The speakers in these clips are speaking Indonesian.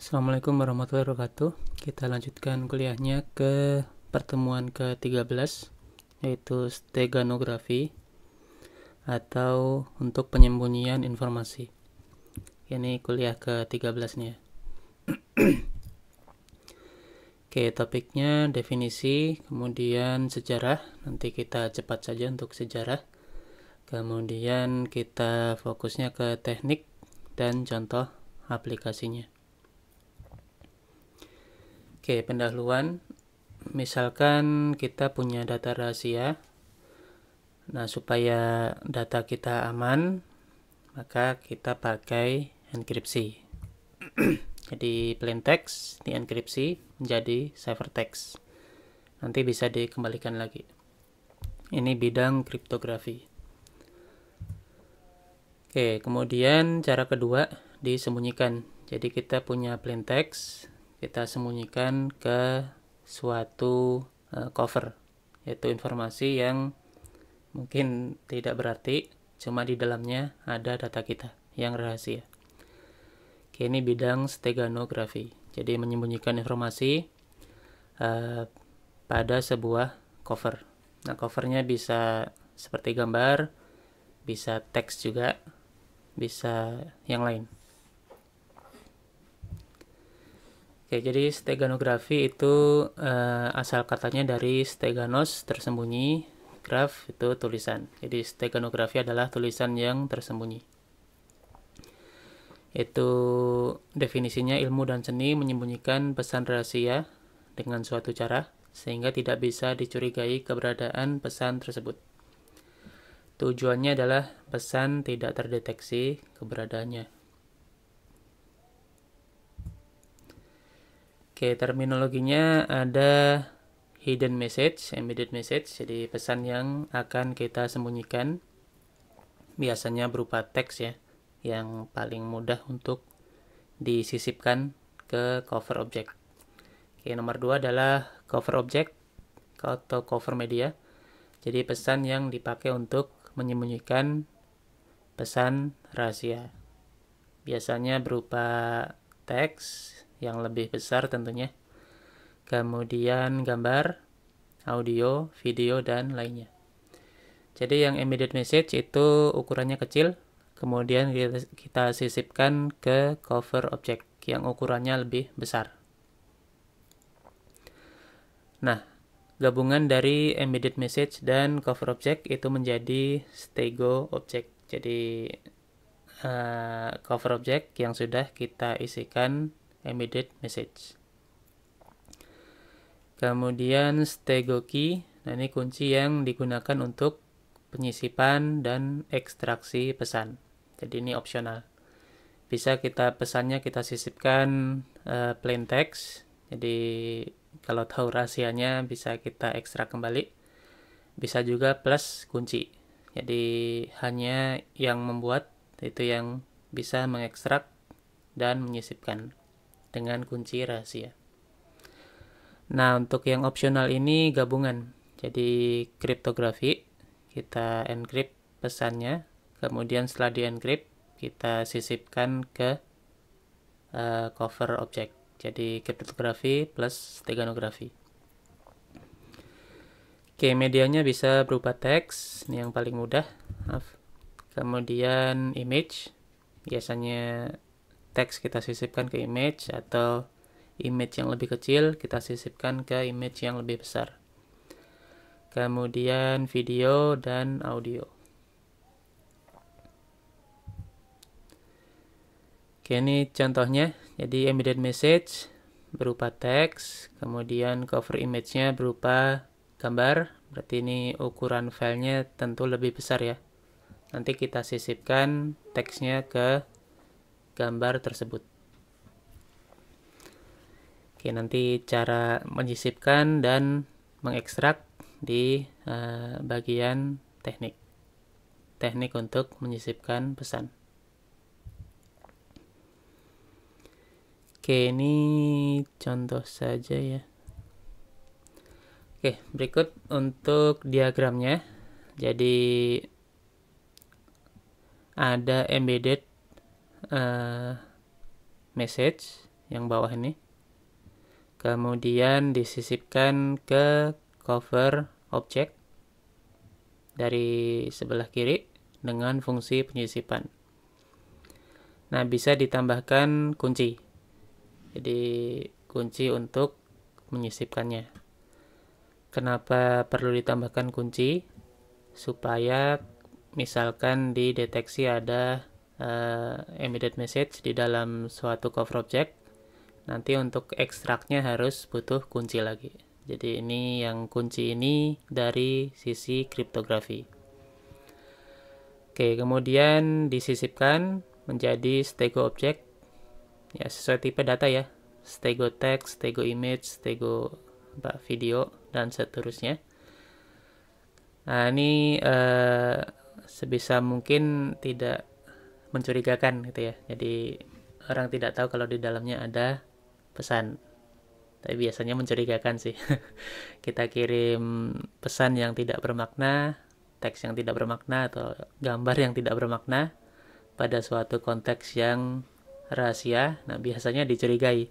Assalamualaikum warahmatullahi wabarakatuh. Kita lanjutkan kuliahnya ke pertemuan ke-13 yaitu steganografi atau untuk penyembunyian informasi. Ini kuliah ke-13 nih ya. Oke, topiknya definisi, kemudian sejarah. Nanti kita cepat saja untuk sejarah. Kemudian kita fokusnya ke teknik dan contoh aplikasinya. Oke, pendahuluan. Misalkan kita punya data rahasia. Nah, supaya data kita aman, maka kita pakai enkripsi. Jadi plain text di enkripsi menjadi ciphertext. Nanti bisa dikembalikan lagi. Ini bidang kriptografi. Oke, kemudian cara kedua disembunyikan. Jadi kita punya plain text kita sembunyikan ke suatu eh, cover yaitu informasi yang mungkin tidak berarti cuma di dalamnya ada data kita yang rahasia. Oke, ini bidang steganografi. Jadi menyembunyikan informasi uh, pada sebuah cover. Nah, covernya bisa seperti gambar, bisa teks juga, bisa yang lain. Oke jadi steganografi itu uh, asal katanya dari steganos tersembunyi, graf itu tulisan. Jadi steganografi adalah tulisan yang tersembunyi. Itu definisinya ilmu dan seni menyembunyikan pesan rahasia dengan suatu cara sehingga tidak bisa dicurigai keberadaan pesan tersebut. Tujuannya adalah pesan tidak terdeteksi keberadaannya. Oke, terminologinya ada hidden message, embedded message, jadi pesan yang akan kita sembunyikan. Biasanya berupa teks ya, yang paling mudah untuk disisipkan ke cover object. Oke, nomor dua adalah cover object atau cover media. Jadi pesan yang dipakai untuk menyembunyikan pesan rahasia. Biasanya berupa teks, yang lebih besar tentunya. Kemudian gambar, audio, video, dan lainnya. Jadi yang immediate message itu ukurannya kecil, kemudian kita sisipkan ke cover object yang ukurannya lebih besar. Nah, gabungan dari embedded message dan cover object itu menjadi stego object. Jadi uh, cover object yang sudah kita isikan immediate message. Kemudian stego key, nah ini kunci yang digunakan untuk penyisipan dan ekstraksi pesan. Jadi ini opsional. Bisa kita pesannya kita sisipkan uh, plain text. Jadi kalau tahu rahasianya bisa kita ekstrak kembali. Bisa juga plus kunci. Jadi hanya yang membuat itu yang bisa mengekstrak dan menyisipkan dengan kunci rahasia. Nah, untuk yang opsional ini gabungan. Jadi kriptografi kita encrypt pesannya, kemudian setelah di-encrypt kita sisipkan ke uh, cover object. Jadi kriptografi plus steganografi. Oke, medianya bisa berupa teks, ini yang paling mudah. Kemudian image, biasanya teks kita sisipkan ke image atau image yang lebih kecil kita sisipkan ke image yang lebih besar. Kemudian video dan audio. Oke, ini contohnya. Jadi embedded message berupa teks, kemudian cover image-nya berupa gambar. Berarti ini ukuran filenya tentu lebih besar ya. Nanti kita sisipkan teksnya ke gambar tersebut. Oke, nanti cara menyisipkan dan mengekstrak di uh, bagian teknik. Teknik untuk menyisipkan pesan. Oke, ini contoh saja ya. Oke, berikut untuk diagramnya. Jadi ada embedded uh, message yang bawah ini. Kemudian disisipkan ke cover objek dari sebelah kiri dengan fungsi penyisipan. Nah, bisa ditambahkan kunci. Jadi, kunci untuk menyisipkannya. Kenapa perlu ditambahkan kunci? Supaya misalkan dideteksi ada uh, eh, immediate message di dalam suatu cover object nanti untuk ekstraknya harus butuh kunci lagi jadi ini yang kunci ini dari sisi kriptografi oke kemudian disisipkan menjadi stego object ya sesuai tipe data ya stego text, stego image, stego apa, video dan seterusnya nah ini eh, sebisa mungkin tidak mencurigakan gitu ya. Jadi orang tidak tahu kalau di dalamnya ada pesan. Tapi biasanya mencurigakan sih. Kita kirim pesan yang tidak bermakna, teks yang tidak bermakna atau gambar yang tidak bermakna pada suatu konteks yang rahasia. Nah, biasanya dicurigai.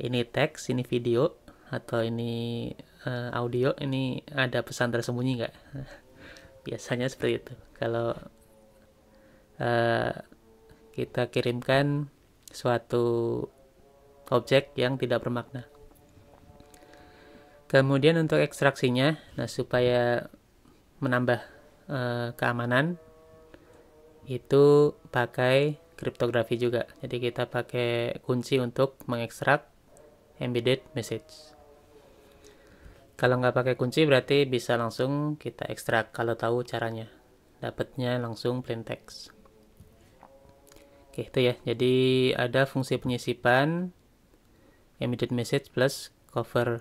Ini teks, ini video, atau ini uh, audio, ini ada pesan tersembunyi nggak? biasanya seperti itu. Kalau Eh, kita kirimkan suatu objek yang tidak bermakna. Kemudian untuk ekstraksinya, nah supaya menambah e, keamanan itu pakai kriptografi juga. Jadi kita pakai kunci untuk mengekstrak embedded message. Kalau nggak pakai kunci berarti bisa langsung kita ekstrak kalau tahu caranya. Dapatnya langsung plain text. Oke, itu ya. Jadi ada fungsi penyisipan emitted message plus cover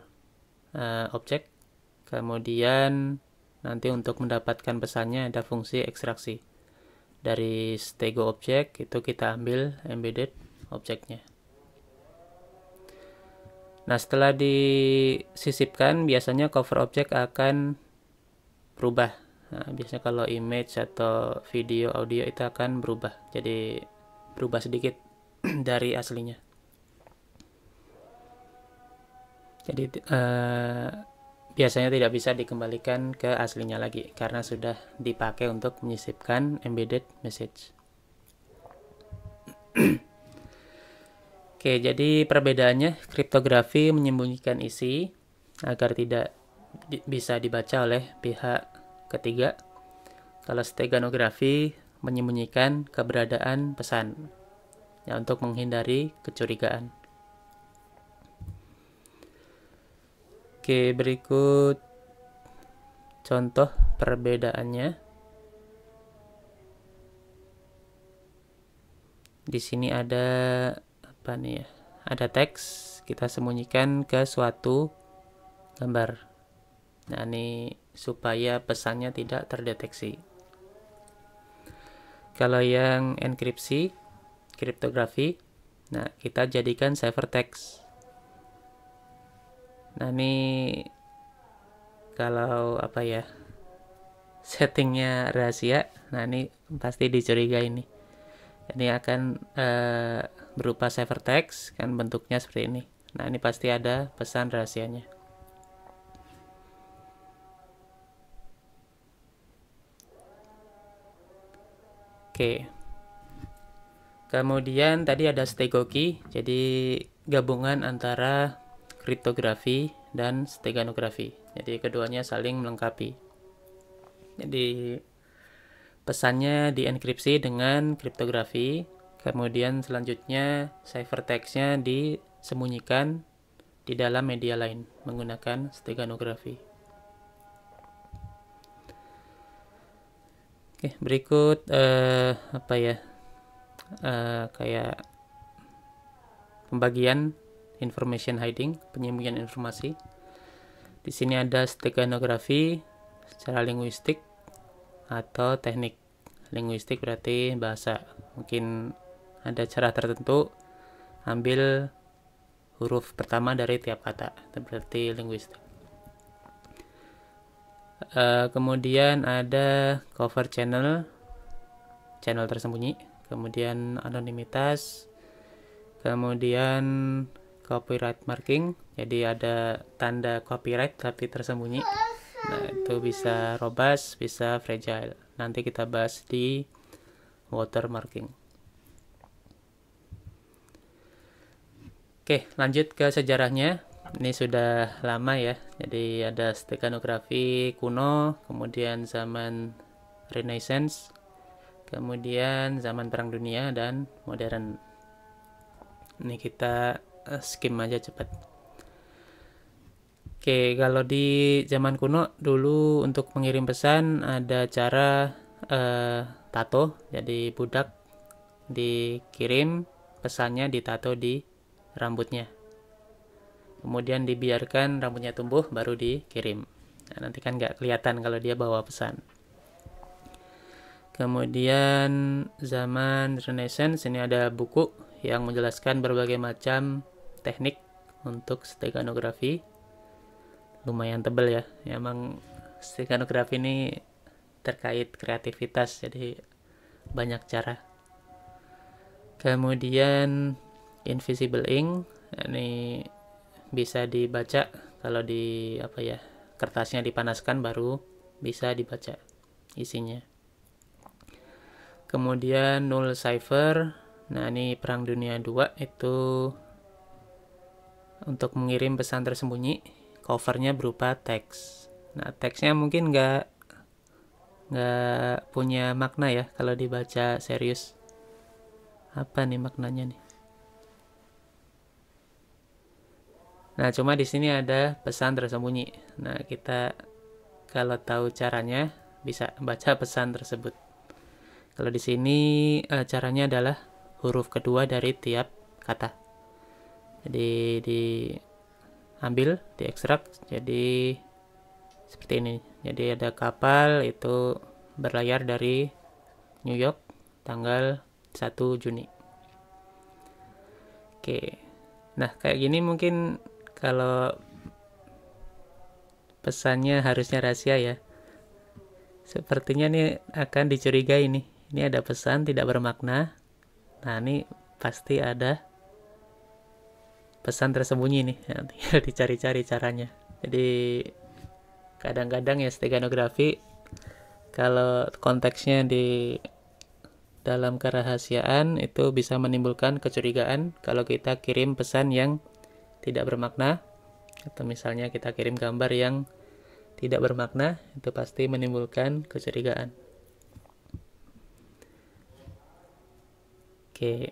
uh, object. Kemudian nanti untuk mendapatkan pesannya ada fungsi ekstraksi. Dari stego object itu kita ambil embedded objectnya Nah, setelah disisipkan biasanya cover object akan berubah. Nah, biasanya kalau image atau video audio itu akan berubah. Jadi berubah sedikit dari aslinya. Jadi uh, biasanya tidak bisa dikembalikan ke aslinya lagi karena sudah dipakai untuk menyisipkan embedded message. Oke, jadi perbedaannya kriptografi menyembunyikan isi agar tidak bisa dibaca oleh pihak ketiga. Kalau steganografi menyembunyikan keberadaan pesan ya untuk menghindari kecurigaan. Oke, berikut contoh perbedaannya. Di sini ada apa nih ya? Ada teks, kita sembunyikan ke suatu gambar. Nah, ini supaya pesannya tidak terdeteksi. Kalau yang enkripsi, kriptografi, nah kita jadikan ciphertext. Nah ini kalau apa ya settingnya rahasia, nah ini pasti dicuriga ini. Ini akan uh, berupa ciphertext kan bentuknya seperti ini. Nah ini pasti ada pesan rahasianya. Oke. Kemudian tadi ada stegoki, jadi gabungan antara kriptografi dan steganografi. Jadi keduanya saling melengkapi. Jadi pesannya dienkripsi dengan kriptografi, kemudian selanjutnya teksnya disembunyikan di dalam media lain menggunakan steganografi. Oke, berikut uh, apa ya? Uh, kayak pembagian information hiding, penyembunyian informasi. Di sini ada steganografi secara linguistik atau teknik. Linguistik berarti bahasa. Mungkin ada cara tertentu ambil huruf pertama dari tiap kata. Itu berarti linguistik. Eh, kemudian ada cover channel, channel tersembunyi, kemudian anonimitas, kemudian copyright marking, jadi ada tanda copyright tapi tersembunyi. Nah, itu bisa robust, bisa fragile. Nanti kita bahas di watermarking. Oke, lanjut ke sejarahnya ini sudah lama ya jadi ada stekanografi kuno kemudian zaman renaissance kemudian zaman perang dunia dan modern ini kita eh, skim aja cepat oke kalau di zaman kuno dulu untuk mengirim pesan ada cara eh, tato jadi budak dikirim pesannya ditato di rambutnya kemudian dibiarkan rambutnya tumbuh baru dikirim nah, nanti kan nggak kelihatan kalau dia bawa pesan kemudian zaman renaissance ini ada buku yang menjelaskan berbagai macam teknik untuk steganografi lumayan tebel ya emang steganografi ini terkait kreativitas jadi banyak cara kemudian invisible ink ini bisa dibaca kalau di apa ya kertasnya dipanaskan baru bisa dibaca isinya kemudian null cipher nah ini perang dunia 2 itu untuk mengirim pesan tersembunyi covernya berupa teks nah teksnya mungkin nggak nggak punya makna ya kalau dibaca serius apa nih maknanya nih Nah, cuma di sini ada pesan tersembunyi. Nah, kita kalau tahu caranya bisa baca pesan tersebut. Kalau di sini eh, caranya adalah huruf kedua dari tiap kata. Jadi diambil, ekstrak jadi seperti ini. Jadi ada kapal itu berlayar dari New York tanggal 1 Juni. Oke. Nah, kayak gini mungkin kalau pesannya harusnya rahasia ya. Sepertinya ini akan dicurigai nih. Ini ada pesan tidak bermakna. Nah, ini pasti ada pesan tersembunyi nih. Nanti dicari-cari caranya. Jadi kadang-kadang ya steganografi kalau konteksnya di dalam kerahasiaan itu bisa menimbulkan kecurigaan kalau kita kirim pesan yang tidak bermakna atau misalnya kita kirim gambar yang tidak bermakna itu pasti menimbulkan kecurigaan. Oke.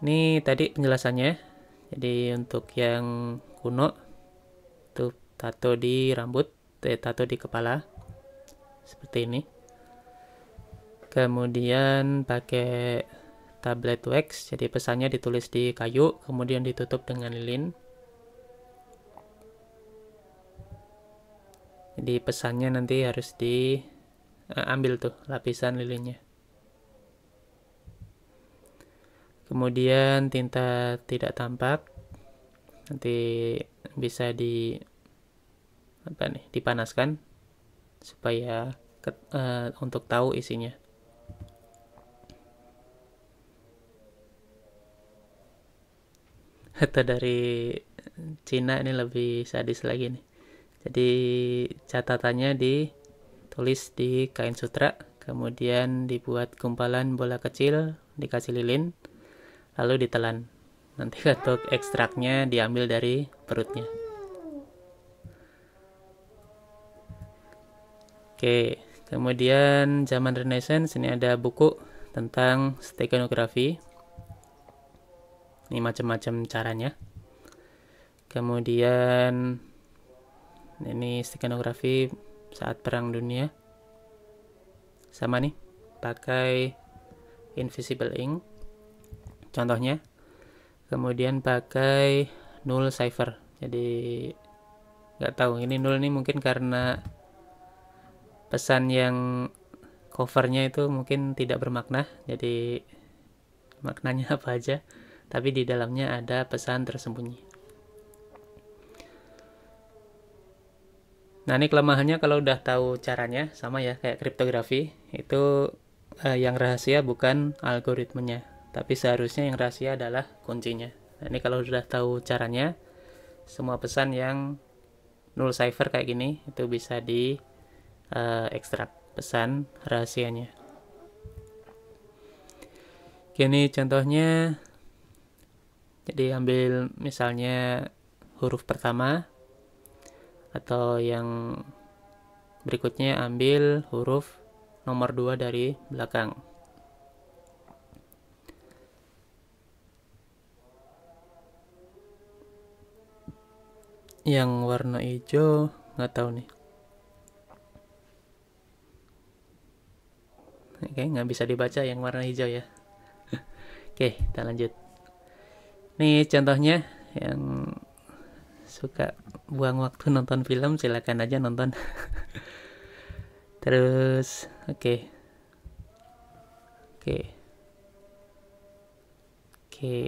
Ini tadi penjelasannya. Jadi untuk yang kuno itu tato di rambut, eh, tato di kepala seperti ini. Kemudian pakai tablet wax. Jadi pesannya ditulis di kayu, kemudian ditutup dengan lilin. Jadi pesannya nanti harus diambil eh, tuh lapisan lilinnya. Kemudian tinta tidak tampak nanti bisa di apa nih dipanaskan supaya ke, uh, untuk tahu isinya. atau dari Cina ini lebih sadis lagi nih. Jadi catatannya ditulis di kain sutra, kemudian dibuat gumpalan bola kecil, dikasih lilin, lalu ditelan. Nanti untuk ekstraknya diambil dari perutnya. Oke, kemudian zaman Renaissance ini ada buku tentang steganografi ini macam-macam caranya kemudian ini stikanografi saat perang dunia sama nih pakai invisible ink contohnya kemudian pakai null cipher jadi nggak tahu ini null ini mungkin karena pesan yang covernya itu mungkin tidak bermakna jadi maknanya apa aja tapi di dalamnya ada pesan tersembunyi. Nah, ini kelemahannya kalau udah tahu caranya sama ya kayak kriptografi, itu eh, yang rahasia bukan algoritmenya, tapi seharusnya yang rahasia adalah kuncinya. Nah, ini kalau sudah tahu caranya, semua pesan yang null cipher kayak gini itu bisa di eh, ekstrak pesan rahasianya. Gini contohnya jadi ambil misalnya huruf pertama atau yang berikutnya ambil huruf nomor 2 dari belakang. Yang warna hijau nggak tahu nih. Oke, nggak bisa dibaca yang warna hijau ya. Oke, kita lanjut. Ini contohnya yang suka buang waktu nonton film silakan aja nonton terus oke okay. oke okay. oke okay.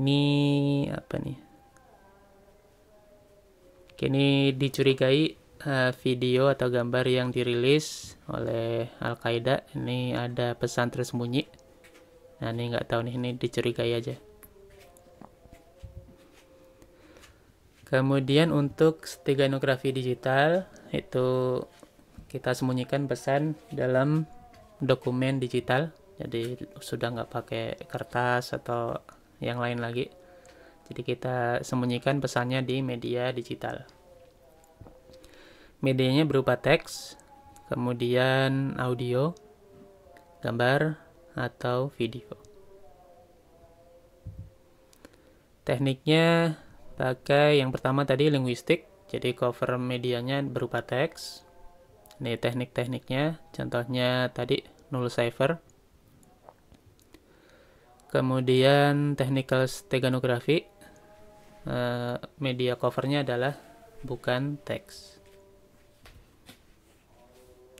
ini apa nih Kini ini dicurigai uh, video atau gambar yang dirilis oleh Al Qaeda ini ada pesan tersembunyi nah ini nggak tahu nih ini dicurigai aja Kemudian untuk steganografi digital itu kita sembunyikan pesan dalam dokumen digital. Jadi sudah nggak pakai kertas atau yang lain lagi. Jadi kita sembunyikan pesannya di media digital. Medianya berupa teks, kemudian audio, gambar, atau video. Tekniknya pakai yang pertama tadi linguistik jadi cover medianya berupa teks ini teknik-tekniknya contohnya tadi null cipher kemudian technical steganografi eh, media covernya adalah bukan teks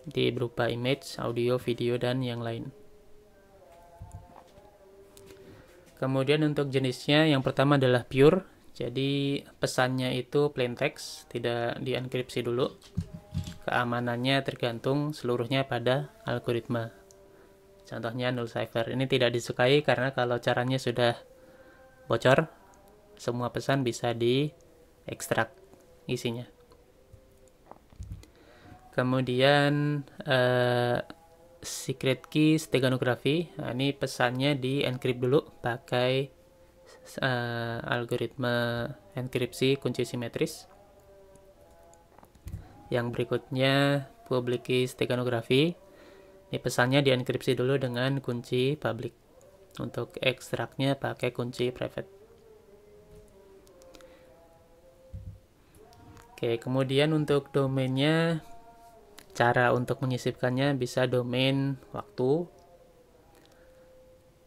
di berupa image, audio, video, dan yang lain kemudian untuk jenisnya yang pertama adalah pure jadi pesannya itu plain text, tidak dienkripsi dulu. Keamanannya tergantung seluruhnya pada algoritma. Contohnya null cipher. Ini tidak disukai karena kalau caranya sudah bocor, semua pesan bisa diekstrak isinya. Kemudian eh, secret key steganografi. Nah, ini pesannya di dulu pakai uh, eh, algoritma enkripsi kunci simetris. Yang berikutnya public key steganografi. Ini pesannya dienkripsi dulu dengan kunci public. Untuk ekstraknya pakai kunci private. Oke, kemudian untuk domainnya cara untuk menyisipkannya bisa domain waktu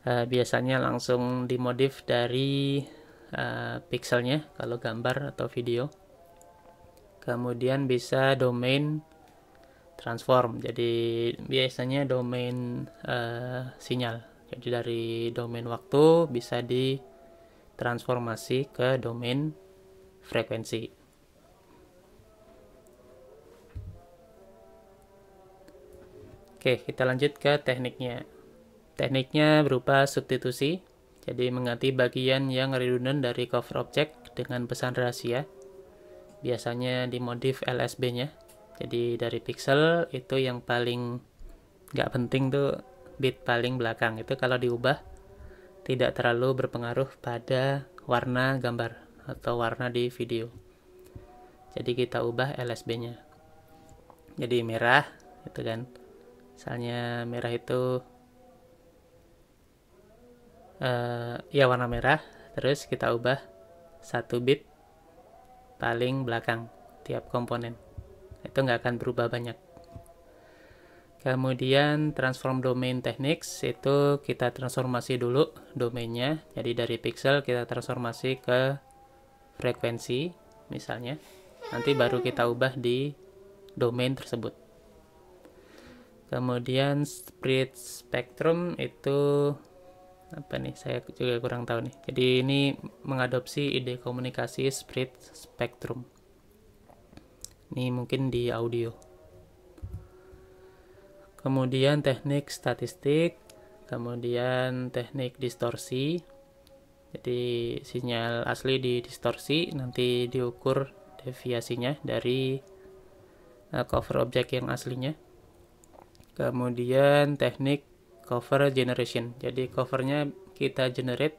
Eh, biasanya langsung dimodif dari uh, pixelnya kalau gambar atau video kemudian bisa domain transform jadi biasanya domain uh, sinyal jadi dari domain waktu bisa ditransformasi ke domain frekuensi Oke, kita lanjut ke tekniknya. Tekniknya berupa substitusi, jadi mengganti bagian yang redundant dari cover objek dengan pesan rahasia. Biasanya dimodif LSB-nya. Jadi dari pixel itu yang paling nggak penting tuh bit paling belakang itu kalau diubah tidak terlalu berpengaruh pada warna gambar atau warna di video. Jadi kita ubah LSB-nya. Jadi merah itu kan. Misalnya merah itu uh, ya warna merah terus kita ubah satu bit paling belakang tiap komponen itu nggak akan berubah banyak kemudian transform domain techniques itu kita transformasi dulu domainnya jadi dari pixel kita transformasi ke frekuensi misalnya nanti baru kita ubah di domain tersebut kemudian split spectrum itu apa nih saya juga kurang tahu nih jadi ini mengadopsi ide komunikasi spread spectrum ini mungkin di audio kemudian teknik statistik kemudian teknik distorsi jadi sinyal asli di distorsi nanti diukur deviasinya dari eh, cover objek yang aslinya kemudian teknik cover generation jadi covernya kita generate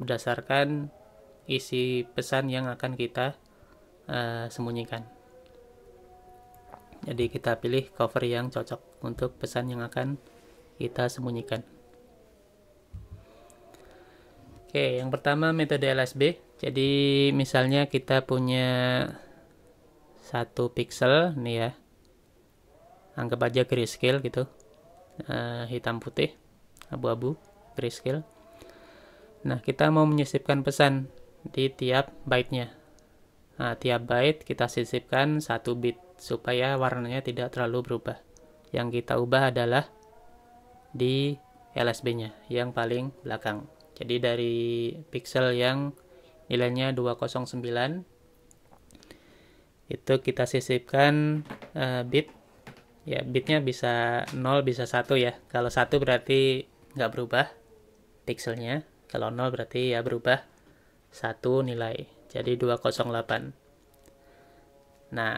berdasarkan isi pesan yang akan kita uh, sembunyikan jadi kita pilih cover yang cocok untuk pesan yang akan kita sembunyikan oke yang pertama metode LSB jadi misalnya kita punya satu pixel nih ya anggap aja grayscale gitu uh, hitam putih abu-abu grayscale nah kita mau menyisipkan pesan di tiap byte-nya nah, tiap byte kita sisipkan satu bit supaya warnanya tidak terlalu berubah yang kita ubah adalah di LSB-nya yang paling belakang jadi dari pixel yang nilainya 209 itu kita sisipkan uh, bit ya bitnya bisa 0 bisa 1 ya kalau 1 berarti nggak berubah pixelnya kalau 0 berarti ya berubah 1 nilai jadi 208 nah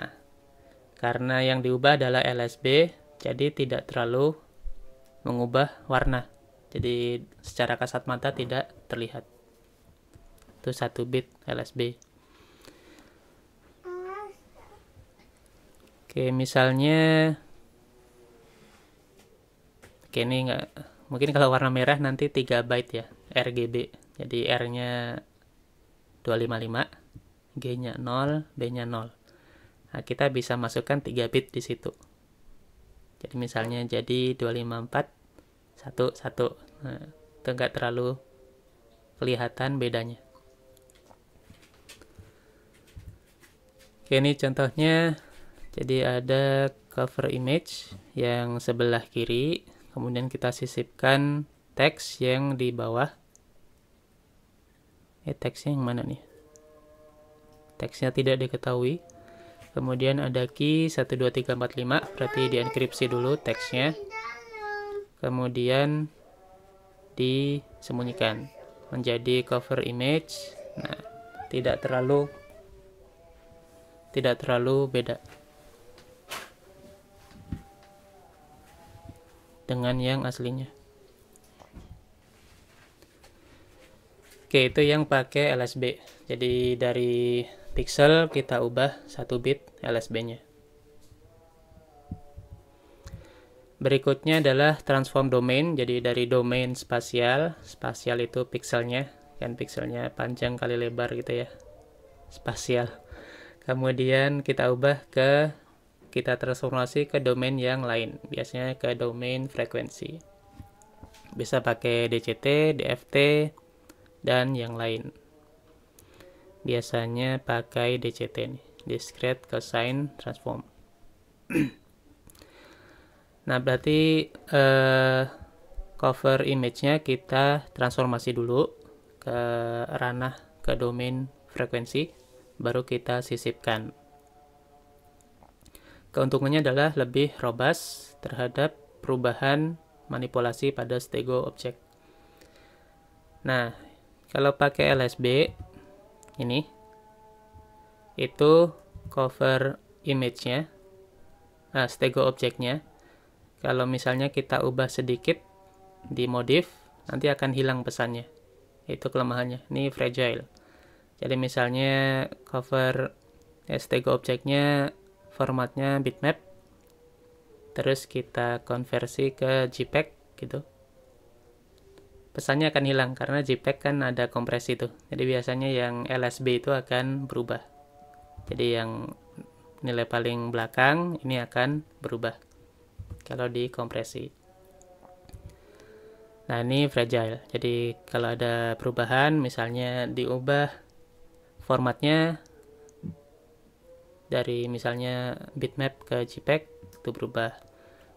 karena yang diubah adalah LSB jadi tidak terlalu mengubah warna jadi secara kasat mata tidak terlihat itu satu bit LSB oke misalnya Oke ini nggak mungkin kalau warna merah nanti 3 byte ya RGB jadi R nya 255 G nya 0 B nya 0 nah, kita bisa masukkan 3 bit di situ jadi misalnya jadi 254 1 1 nah, itu nggak terlalu kelihatan bedanya Oke ini contohnya jadi ada cover image yang sebelah kiri kemudian kita sisipkan teks yang di bawah eh teksnya yang mana nih teksnya tidak diketahui kemudian ada key 12345 berarti dienkripsi dulu teksnya kemudian disembunyikan menjadi cover image nah tidak terlalu tidak terlalu beda dengan yang aslinya oke itu yang pakai LSB jadi dari pixel kita ubah satu bit LSB nya berikutnya adalah transform domain jadi dari domain spasial spasial itu pixelnya kan pixelnya panjang kali lebar gitu ya spasial kemudian kita ubah ke kita transformasi ke domain yang lain, biasanya ke domain frekuensi. Bisa pakai DCT, DFT, dan yang lain. Biasanya pakai DCT nih, Discrete Cosine Transform. nah, berarti eh, cover image-nya kita transformasi dulu ke ranah ke domain frekuensi, baru kita sisipkan. Keuntungannya adalah lebih robas terhadap perubahan manipulasi pada stego objek. Nah, kalau pakai LSB ini itu cover image-nya, nah, stego objeknya. Kalau misalnya kita ubah sedikit di modif, nanti akan hilang pesannya. Itu kelemahannya. Ini fragile. Jadi misalnya cover eh, stego objeknya formatnya bitmap terus kita konversi ke JPEG gitu pesannya akan hilang karena JPEG kan ada kompresi tuh jadi biasanya yang LSB itu akan berubah jadi yang nilai paling belakang ini akan berubah kalau dikompresi nah ini fragile jadi kalau ada perubahan misalnya diubah formatnya dari misalnya bitmap ke JPEG itu berubah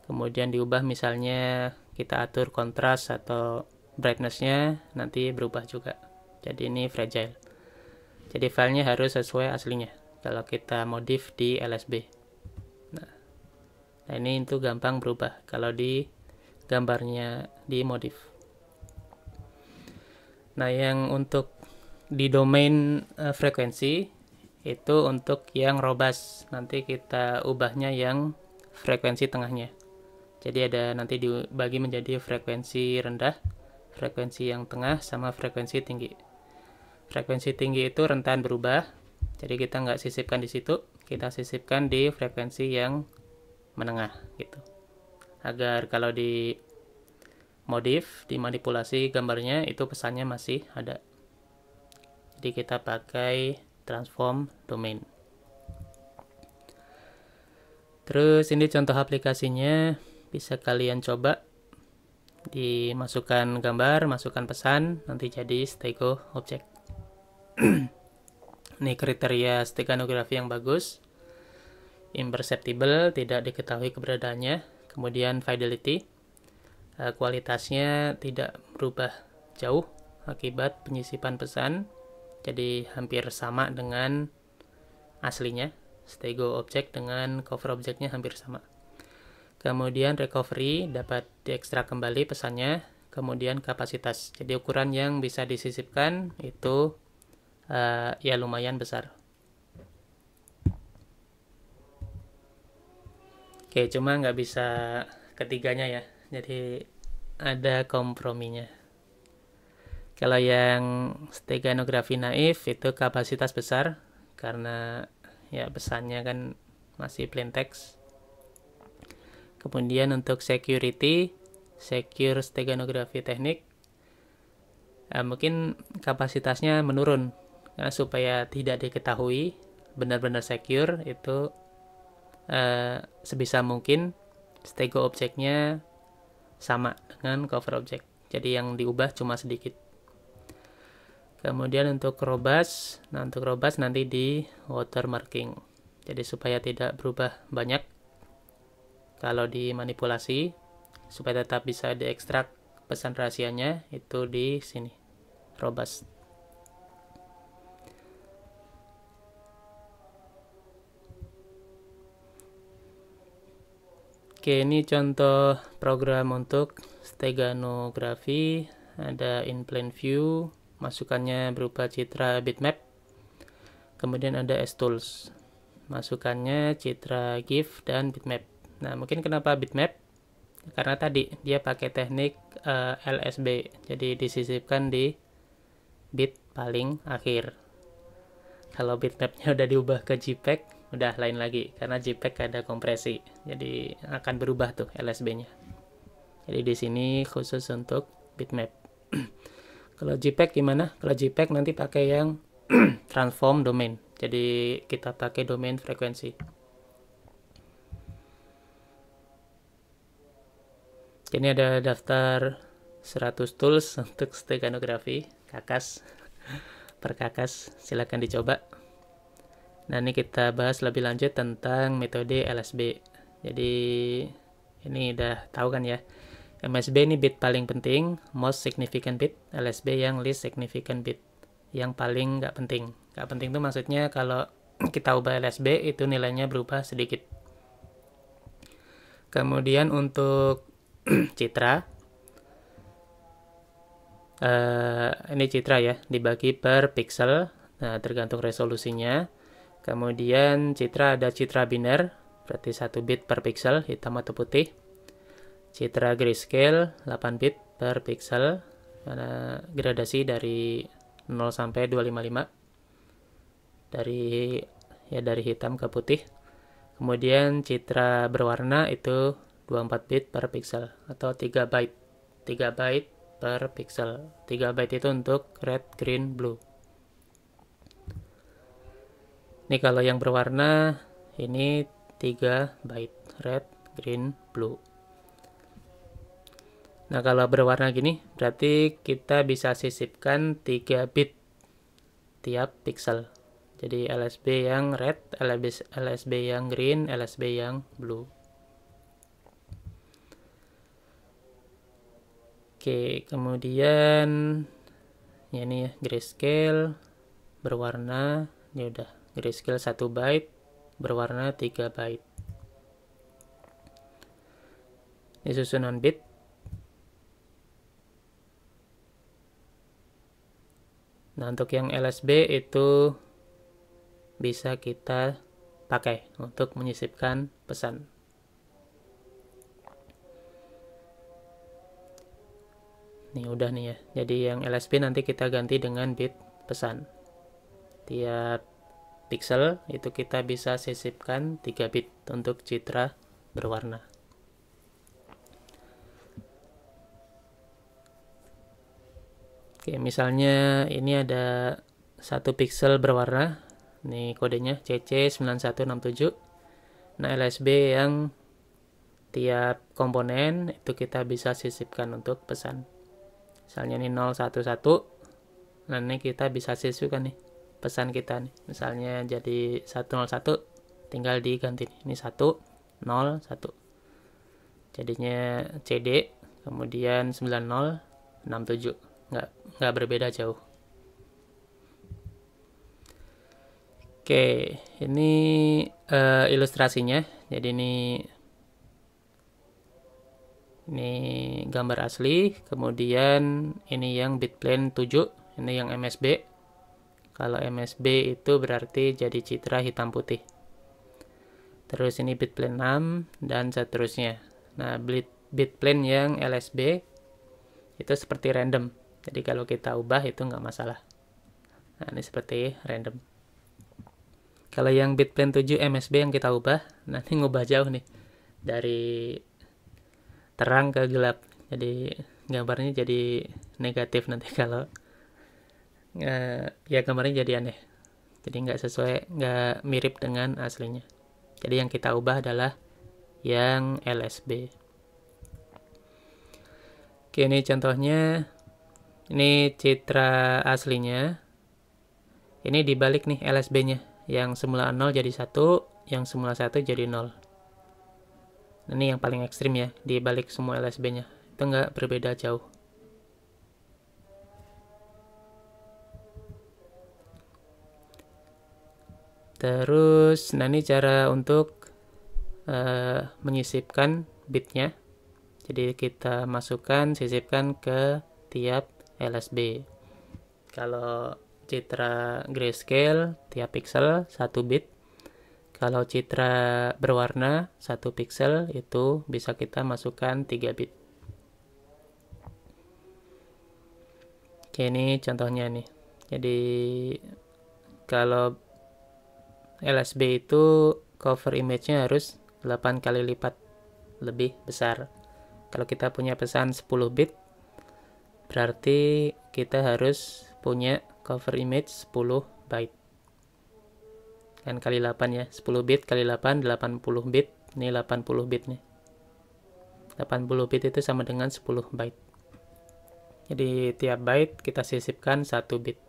kemudian diubah misalnya kita atur kontras atau brightnessnya nanti berubah juga jadi ini fragile jadi filenya harus sesuai aslinya kalau kita modif di LSB nah, nah ini itu gampang berubah kalau di gambarnya di modif nah yang untuk di domain uh, frekuensi itu untuk yang robas nanti kita ubahnya yang frekuensi tengahnya jadi ada nanti dibagi menjadi frekuensi rendah frekuensi yang tengah sama frekuensi tinggi frekuensi tinggi itu rentan berubah jadi kita nggak sisipkan di situ kita sisipkan di frekuensi yang menengah gitu agar kalau di modif dimanipulasi gambarnya itu pesannya masih ada jadi kita pakai transform domain terus ini contoh aplikasinya bisa kalian coba dimasukkan gambar, masukkan pesan, nanti jadi stego objek. Ini kriteria steganografi yang bagus. Imperceptible, tidak diketahui keberadaannya. Kemudian fidelity, eh, kualitasnya tidak berubah jauh akibat penyisipan pesan jadi hampir sama dengan aslinya stego objek dengan cover objeknya hampir sama kemudian recovery dapat diekstrak kembali pesannya kemudian kapasitas jadi ukuran yang bisa disisipkan itu uh, ya lumayan besar oke cuma nggak bisa ketiganya ya jadi ada komprominya kalau yang steganografi naif itu kapasitas besar karena ya pesannya kan masih plain text. Kemudian untuk security, secure steganografi teknik, eh, mungkin kapasitasnya menurun karena ya, supaya tidak diketahui benar-benar secure itu eh, sebisa mungkin stego objeknya sama dengan cover objek. Jadi yang diubah cuma sedikit kemudian untuk robas nah untuk robas nanti di watermarking jadi supaya tidak berubah banyak kalau dimanipulasi supaya tetap bisa diekstrak pesan rahasianya itu di sini robas Oke, ini contoh program untuk steganografi. Ada in plain view, masukannya berupa citra bitmap kemudian ada S-tools. masukannya citra gif dan bitmap nah mungkin kenapa bitmap karena tadi dia pakai teknik uh, eh, LSB jadi disisipkan di bit paling akhir kalau bitmapnya udah diubah ke JPEG udah lain lagi karena JPEG ada kompresi jadi akan berubah tuh LSB nya jadi di sini khusus untuk bitmap Kalau JPEG gimana? Kalau JPEG nanti pakai yang transform domain. Jadi kita pakai domain frekuensi. Ini ada daftar 100 tools untuk steganografi kakas per kakas silahkan dicoba nah ini kita bahas lebih lanjut tentang metode LSB jadi ini udah tahu kan ya MSB ini bit paling penting, most significant bit, LSB yang least significant bit, yang paling nggak penting. Nggak penting itu maksudnya kalau kita ubah LSB itu nilainya berubah sedikit. Kemudian untuk citra, uh, ini citra ya, dibagi per pixel, nah, tergantung resolusinya. Kemudian citra ada citra biner, berarti satu bit per pixel, hitam atau putih citra grayscale 8 bit per pixel karena gradasi dari 0 sampai 255 dari ya dari hitam ke putih kemudian citra berwarna itu 24 bit per pixel atau 3 byte 3 byte per pixel 3 byte itu untuk red green blue ini kalau yang berwarna ini 3 byte red green blue Nah, kalau berwarna gini, berarti kita bisa sisipkan 3 bit tiap pixel. Jadi LSB yang red, LSB yang green, LSB yang blue. Oke, kemudian ya ini ya, grayscale berwarna, ini ya udah grayscale 1 byte, berwarna 3 byte. Ini susunan bit Nah, untuk yang LSB itu bisa kita pakai untuk menyisipkan pesan. Nih udah nih ya. Jadi yang LSB nanti kita ganti dengan bit pesan. Tiap pixel itu kita bisa sisipkan 3 bit untuk citra berwarna. Oke, misalnya ini ada satu pixel berwarna. Ini kodenya CC9167. Nah, LSB yang tiap komponen itu kita bisa sisipkan untuk pesan. Misalnya ini 011. Nah, ini kita bisa sisipkan nih pesan kita nih. Misalnya jadi 101 tinggal diganti nih. Ini 101. Jadinya CD kemudian 9067. Enggak nggak berbeda jauh. Oke, ini uh, ilustrasinya. Jadi ini ini gambar asli, kemudian ini yang bitplane 7, ini yang MSB. Kalau MSB itu berarti jadi citra hitam putih. Terus ini bitplane 6 dan seterusnya. Nah, bitplane yang LSB itu seperti random. Jadi kalau kita ubah itu nggak masalah. Nah, ini seperti random. Kalau yang bitplane 7 MSB yang kita ubah, nanti ngubah jauh nih. Dari terang ke gelap. Jadi gambarnya jadi negatif nanti kalau uh, ya gambarnya jadi aneh. Jadi nggak sesuai, nggak mirip dengan aslinya. Jadi yang kita ubah adalah yang LSB. Oke, ini contohnya ini citra aslinya. Ini dibalik nih LSB-nya. Yang semula 0 jadi 1, yang semula 1 jadi 0. Ini yang paling ekstrim ya, dibalik semua LSB-nya. Itu nggak berbeda jauh. Terus, nah ini cara untuk uh, menyisipkan bitnya. Jadi kita masukkan, sisipkan ke tiap LSB. Kalau citra grayscale tiap pixel 1 bit. Kalau citra berwarna 1 pixel itu bisa kita masukkan 3 bit. Oke, ini contohnya nih. Jadi kalau LSB itu cover image-nya harus 8 kali lipat lebih besar. Kalau kita punya pesan 10 bit, berarti kita harus punya cover image 10 byte kan kali 8 ya 10 bit kali 8 80 bit ini 80 bit nih 80 bit itu sama dengan 10 byte jadi tiap byte kita sisipkan 1 bit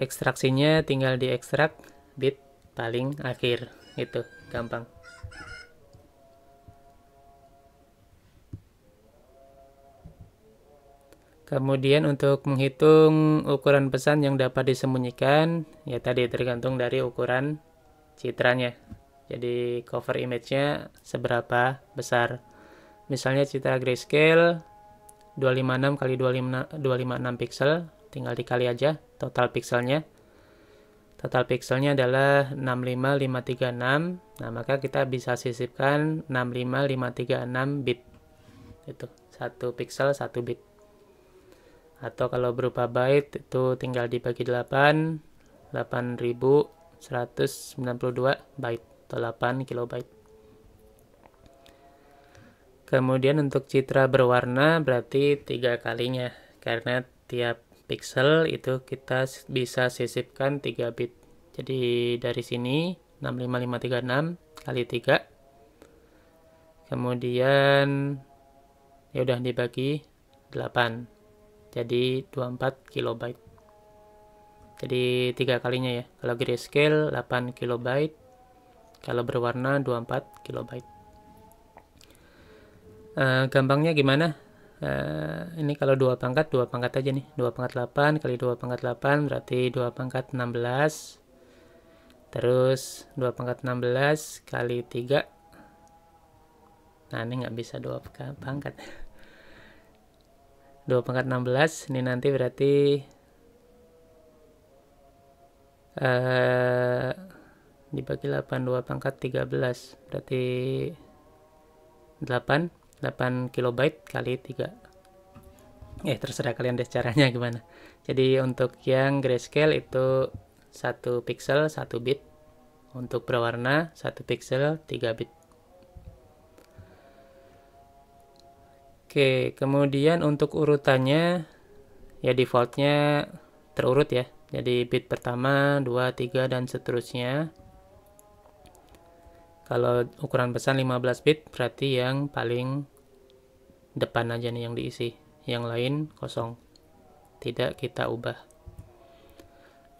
ekstraksinya tinggal diekstrak bit paling akhir itu gampang Kemudian untuk menghitung ukuran pesan yang dapat disembunyikan, ya tadi tergantung dari ukuran citranya. Jadi cover image-nya seberapa besar. Misalnya citra grayscale 256 kali 256, pixel, tinggal dikali aja total pixelnya. Total pixelnya adalah 65536. Nah, maka kita bisa sisipkan 65536 bit. Itu, satu pixel satu bit atau kalau berupa byte itu tinggal dibagi 8 8192 byte atau 8 kilobyte kemudian untuk citra berwarna berarti tiga kalinya karena tiap pixel itu kita bisa sisipkan 3 bit jadi dari sini 65536 kali 3 kemudian ya udah dibagi 8 jadi 24 kilobyte jadi tiga kalinya ya kalau grayscale 8 kilobyte kalau berwarna 24 kilobyte uh, gampangnya gimana uh, ini kalau dua pangkat dua pangkat aja nih dua pangkat 8 kali dua pangkat 8 berarti dua pangkat 16 terus 2 pangkat 16 kali 3 nah ini nggak bisa 2 pangkat 2 pangkat 16 ini nanti berarti eh, dibagi 8 2 pangkat 13 berarti 8 8 kilobyte kali 3 eh terserah kalian deh caranya gimana jadi untuk yang grayscale itu 1 pixel 1 bit untuk berwarna 1 pixel 3 bit Oke, kemudian untuk urutannya ya defaultnya terurut ya. Jadi bit pertama, dua, tiga dan seterusnya. Kalau ukuran pesan 15 bit berarti yang paling depan aja nih yang diisi. Yang lain kosong. Tidak kita ubah.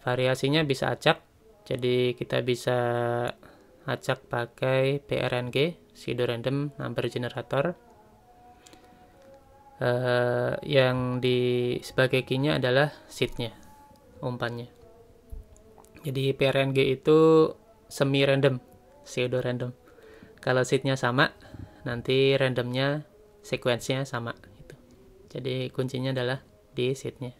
Variasinya bisa acak. Jadi kita bisa acak pakai PRNG, pseudo random number generator Eh, yang di sebagai key-nya adalah seed umpannya. Jadi PRNG itu semi random, pseudo random. Kalau seed sama, nanti randomnya sequence sama gitu. Jadi kuncinya adalah di seed-nya.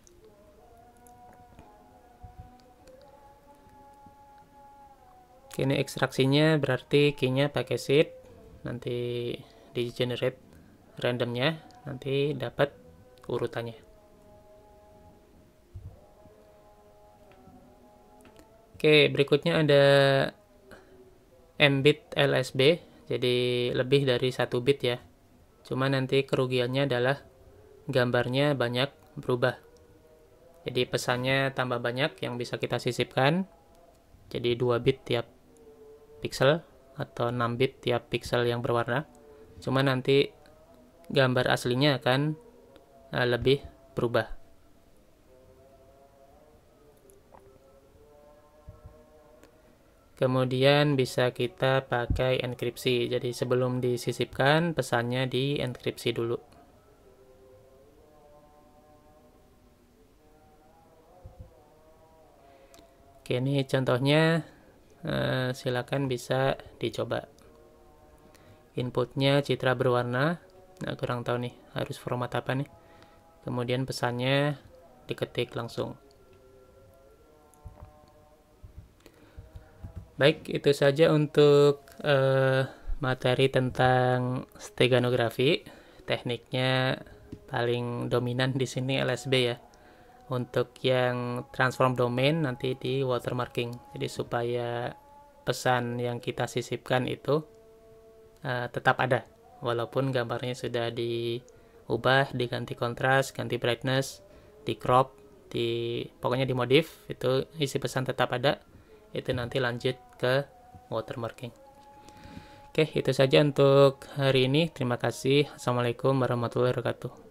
ini ekstraksinya berarti key-nya pakai seed, nanti di generate randomnya nanti dapat urutannya oke berikutnya ada mbit LSB jadi lebih dari satu bit ya cuma nanti kerugiannya adalah gambarnya banyak berubah jadi pesannya tambah banyak yang bisa kita sisipkan jadi dua bit tiap pixel atau 6 bit tiap pixel yang berwarna cuma nanti gambar aslinya akan uh, eh, lebih berubah. Kemudian bisa kita pakai enkripsi. Jadi sebelum disisipkan pesannya di enkripsi dulu. Oke, ini contohnya eh, silakan bisa dicoba. Inputnya citra berwarna, Nah, kurang tahu nih harus format apa nih. Kemudian pesannya diketik langsung. Baik, itu saja untuk uh, materi tentang steganografi. Tekniknya paling dominan di sini LSB ya. Untuk yang transform domain nanti di watermarking. Jadi supaya pesan yang kita sisipkan itu uh, tetap ada walaupun gambarnya sudah diubah diganti kontras ganti brightness di crop di pokoknya dimodif, itu isi pesan tetap ada itu nanti lanjut ke watermarking oke itu saja untuk hari ini terima kasih assalamualaikum warahmatullahi wabarakatuh